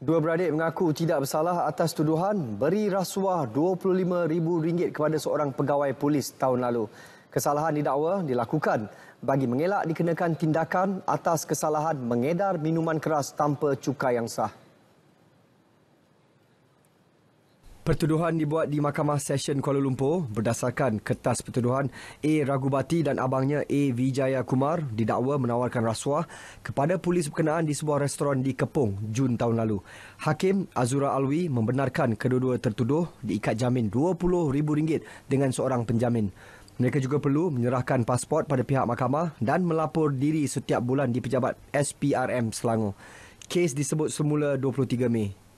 Dua beradik mengaku tidak bersalah atas tuduhan beri rasuah RM25,000 kepada seorang pegawai polis tahun lalu. Kesalahan didakwa dilakukan bagi mengelak dikenakan tindakan atas kesalahan mengedar minuman keras tanpa cukai yang sah. Pertuduhan dibuat di Mahkamah Session Kuala Lumpur berdasarkan kertas pertuduhan A. Ragubati dan abangnya A. Vijaya Kumar didakwa menawarkan rasuah kepada polis berkenaan di sebuah restoran di Kepung Jun tahun lalu. Hakim Azura Alwi membenarkan kedua-dua tertuduh diikat jamin RM20,000 dengan seorang penjamin. Mereka juga perlu menyerahkan pasport pada pihak mahkamah dan melapor diri setiap bulan di pejabat SPRM Selangor. Kes disebut semula 23 Mei.